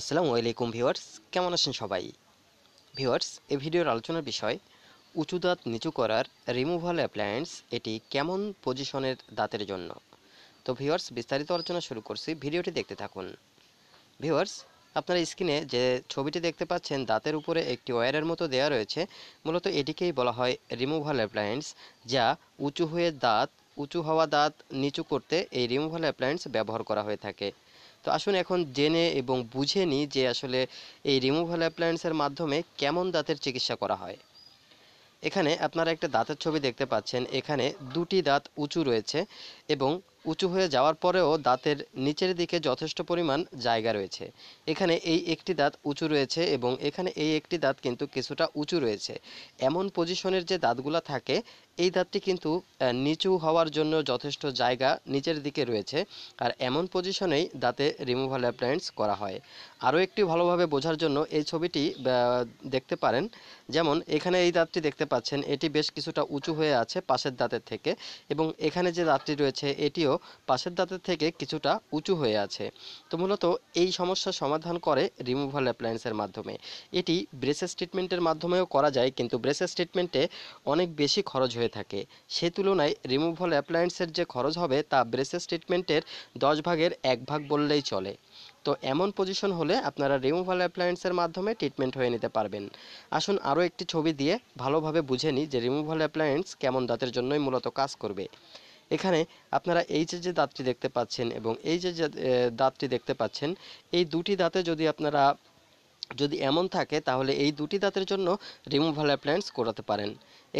আসসালামু আলাইকুম ভিউয়ার্স কেমন আছেন সবাই ভিউয়ার্স এ ভিডিওর আলোচনার বিষয় উঁচু দাঁত নিচু করার রিমুভাল অ্যাপ্লায়েন্স এটি কেমন পজিশনের দাঁতের জন্য তো ভিউয়ার্স বিস্তারিত আলোচনা শুরু করছি ভিডিওটি দেখতে থাকুন ভিউয়ার্স আপনার স্ক্রিনে যে ছবিটি দেখতে পাচ্ছেন দাঁতের উপরে একটি ওয়ারের মতো দেয়া রয়েছে মূলত এটিকেই বলা হয় রিমুভাল অ্যাপ্লায়েন্স যা উঁচু হয়ে দাঁত উঁচু হওয়া দাঁত নিচু করতে এই রিমুভাল অ্যাপ্লায়েন্স ব্যবহার করা হয়ে থাকে তো আসুন এখন জেনে এবং বুঝে নিই যে আসলে এই রিমুভাল অ্যাপ্লায়েন্সের মাধ্যমে কেমন দাঁতের চিকিৎসা করা হয় এখানে আপনারা একটা দাঁতের ছবি দেখতে পাচ্ছেন এখানে দুটি দাঁত উঁচু রয়েছে এবং উঁচু হয়ে যাওয়ার পরেও দাঁতের নিচের দিকে যথেষ্ট পরিমাণ জায়গা রয়েছে এখানে এই একটি দাঁত উঁচু রয়েছে এবং এখানে এই একটি দাঁত কিন্তু কিছুটা উঁচু রয়েছে এমন পজিশনের যে দাঁতগুলো থাকে এই ধাপটি কিন্তু নিচু হওয়ার জন্য যথেষ্ট জায়গা নিচের দিকে রয়েছে আর এমন পজিশনেই দাঁতে রিমুভাল অ্যাপ্লায়েন্স করা হয় আরও একটি ভালোভাবে বোঝার জন্য এই ছবিটি দেখতে পারেন যেমন এখানে এই দাঁতটি দেখতে পাচ্ছেন এটি বেশ কিছুটা উঁচু হয়ে আছে পাশের দাঁতের থেকে এবং এখানে যে দাঁতটি রয়েছে এটিও পাশের দাঁতের থেকে কিছুটা উঁচু হয়ে আছে তো মূলত এই সমস্যা সমাধান করে রিমুভাল অ্যাপ্লায়েন্সের মাধ্যমে এটি ব্রেসেস ট্রিটমেন্টের মাধ্যমেও করা যায় কিন্তু ব্রেসেস ট্রিটমেন্টে অনেক বেশি খরচ হয়ে হয়ে থাকে সে তুলনায় রিমুভাল অ্যাপ্লায়েন্সের যে খরচ হবে তা ব্রেসেস ট্রিটমেন্টের দশ ভাগের এক ভাগ বললেই চলে তো এমন পজিশন হলে আপনারা রিমুভাল অ্যাপ্লায়েন্সের মাধ্যমে ট্রিটমেন্ট হয়ে নিতে পারবেন আসুন আরও একটি ছবি দিয়ে ভালোভাবে বুঝে নিই যে রিমুভাল অ্যাপ্লায়েন্স কেমন দাঁতের জন্যই মূলত কাজ করবে এখানে আপনারা এই যে যে দাঁতটি দেখতে পাচ্ছেন এবং এই যে দাঁতটি দেখতে পাচ্ছেন এই দুটি দাঁতে যদি আপনারা যদি এমন থাকে তাহলে এই দুটি দাঁতের জন্য রিমুভাল অ্যাপ্লায়েন্স করাতে পারেন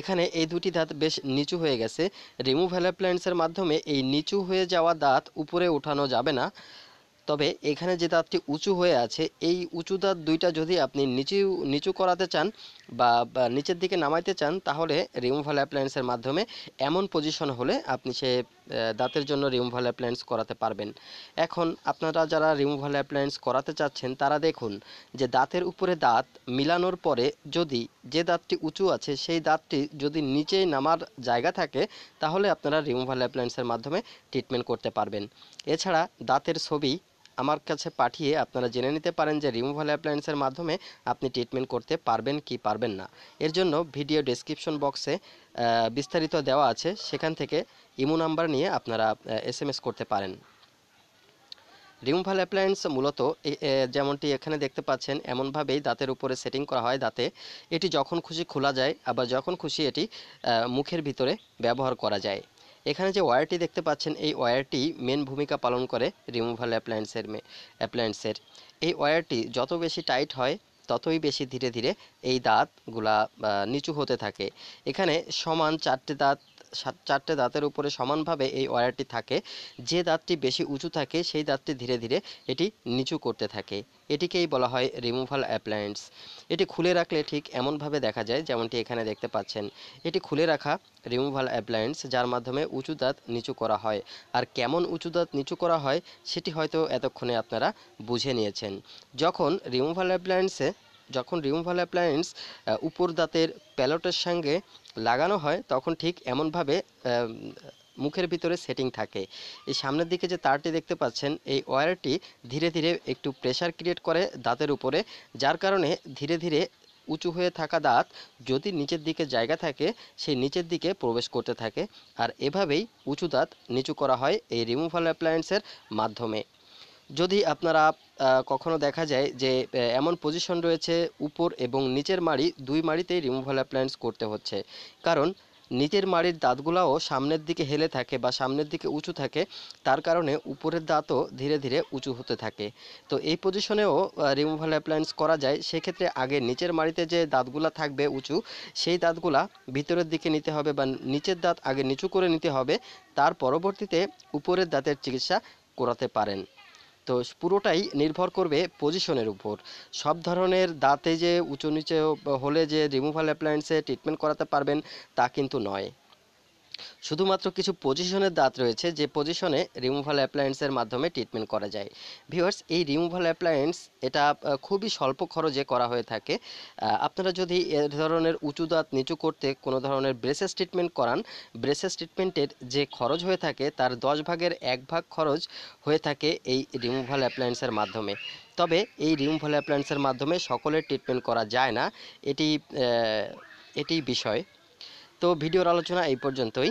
এখানে এই দুটি দাঁত বেশ নিচু হয়ে গেছে রিমুভাল অ্যাপ্লায়েন্সের মাধ্যমে এই নিচু হয়ে যাওয়া দাঁত উপরে ওঠানো যাবে না তবে এখানে যে দাঁতটি উঁচু হয়ে আছে এই উঁচু দাঁত দুইটা যদি আপনি নিচু নিচু করাতে চান বা নিচের দিকে নামাইতে চান তাহলে রিমুভাল অ্যাপ্লায়েন্সের মাধ্যমে এমন পজিশন হলে আপনি সে দাঁতের জন্য রিমুভাল অ্যাপ্লায়েন্স করাতে পারবেন এখন আপনারা যারা রিমুভাল অ্যাপ্লায়েন্স করাতে চাচ্ছেন তারা দেখুন যে দাঁতের উপরে দাঁত মিলানোর পরে যদি যে দাঁতটি উঁচু আছে সেই দাঁতটি যদি নিচেই নামার জায়গা থাকে তাহলে আপনারা রিমুভাল অ্যাপ্লায়েন্সের মাধ্যমে ট্রিটমেন্ট করতে পারবেন এছাড়া দাঁতের ছবি আমার কাছে পাঠিয়ে আপনারা জেনে নিতে পারেন যে রিমুভাল অ্যাপ্লায়েন্সের মাধ্যমে আপনি ট্রিটমেন্ট করতে পারবেন কি পারবেন না এর জন্য ভিডিও ডিসক্রিপশন বক্সে বিস্তারিত দেওয়া আছে সেখান থেকে ইমো নাম্বার নিয়ে আপনারা এস করতে পারেন রিমুভাল অ্যাপ্লায়েন্স মূলত যেমনটি এখানে দেখতে পাচ্ছেন এমনভাবেই দাঁতের উপরে সেটিং করা হয় দাঁতে এটি যখন খুশি খোলা যায় আবার যখন খুশি এটি মুখের ভিতরে ব্যবহার করা যায় এখানে যে ওয়্যারটি দেখতে পাচ্ছেন এই ওয়্যারটি মেন ভূমিকা পালন করে রিমুভাল অ্যাপ্লায়েন্সের অ্যাপ্লায়েন্সের এই ওয়্যারটি যত বেশি টাইট হয় ততই বেশি ধীরে ধীরে এই দাঁতগুলা নিচু হতে থাকে এখানে সমান চারটে দাঁত চারটে দাঁতের উপরে সমানভাবে এই ওয়ারটি থাকে যে দাঁতটি বেশি উঁচু থাকে সেই দাঁতটি ধীরে ধীরে এটি নিচু করতে থাকে এটিকেই বলা হয় রিমুভাল অ্যাপ্লায়েন্স এটি খুলে রাখলে ঠিক এমনভাবে দেখা যায় যেমনটি এখানে দেখতে পাচ্ছেন এটি খুলে রাখা রিমুভাল অ্যাপ্লায়েন্স যার মাধ্যমে উঁচু দাঁত নিচু করা হয় আর কেমন উঁচু দাঁত নিচু করা হয় সেটি হয়তো এতক্ষণে আপনারা বুঝে নিয়েছেন যখন রিমুভাল অ্যাপ্লায়েন্সে যখন রিমুভাল অ্যাপ্লায়েন্স উপর দাঁতের প্যালটের সঙ্গে লাগানো হয় তখন ঠিক এমনভাবে মুখের ভিতরে সেটিং থাকে এই সামনের দিকে যে তারটি দেখতে পাচ্ছেন এই ওয়্যারটি ধীরে ধীরে একটু প্রেশার ক্রিয়েট করে দাঁতের উপরে যার কারণে ধীরে ধীরে উঁচু হয়ে থাকা দাঁত যদি নিচের দিকে জায়গা থাকে সেই নিচের দিকে প্রবেশ করতে থাকে আর এভাবেই উঁচু দাঁত নিচু করা হয় এই রিমুভাল অ্যাপ্লায়েন্সের মাধ্যমে যদি আপনারা কখনো দেখা যায় যে এমন পজিশন রয়েছে উপর এবং নিচের মাড়ি দুই মাড়িতেই রিমুভাল অ্যাপ্লায়েন্স করতে হচ্ছে কারণ নিচের মাড়ির দাঁতগুলাও সামনের দিকে হেলে থাকে বা সামনের দিকে উঁচু থাকে তার কারণে উপরের দাঁতও ধীরে ধীরে উঁচু হতে থাকে তো এই পজিশনেও রিমুভাল অ্যাপ্লায়েন্স করা যায় সেক্ষেত্রে আগে নিচের মাড়িতে যে দাঁতগুলা থাকবে উঁচু সেই দাঁতগুলা ভিতরের দিকে নিতে হবে বা নিচের দাঁত আগে নিচু করে নিতে হবে তার পরবর্তীতে উপরের দাঁতের চিকিৎসা করাতে পারেন তো পুরোটাই নির্ভর করবে পজিশনের উপর সব ধরনের দাঁতে যে উঁচু নিচে হলে যে রিমুভাল অ্যাপ্লায়েন্সে ট্রিটমেন্ট করাতে পারবেন তা কিন্তু নয় শুধুমাত্র কিছু পজিশনের দাঁত রয়েছে যে পজিশনে রিমুভাল অ্যাপ্লায়েন্সের মাধ্যমে ট্রিটমেন্ট করা যায় ভিউয়ার্স এই রিমুভাল অ্যাপ্লায়েন্স এটা খুবই স্বল্প খরচে করা হয়ে থাকে আপনারা যদি এ ধরনের উঁচু দাঁত নিচু করতে কোনো ধরনের ব্রেসেস ট্রিটমেন্ট করান ব্রেসেস ট্রিটমেন্টের যে খরচ হয়ে থাকে তার দশ ভাগের এক ভাগ খরচ হয়ে থাকে এই রিমুভাল অ্যাপ্লায়েন্সের মাধ্যমে তবে এই রিমুভাল অ্যাপ্লায়েন্সের মাধ্যমে সকলের ট্রিটমেন্ট করা যায় না এটি এটি বিষয় তো ভিডিওর আলোচনা এই পর্যন্তই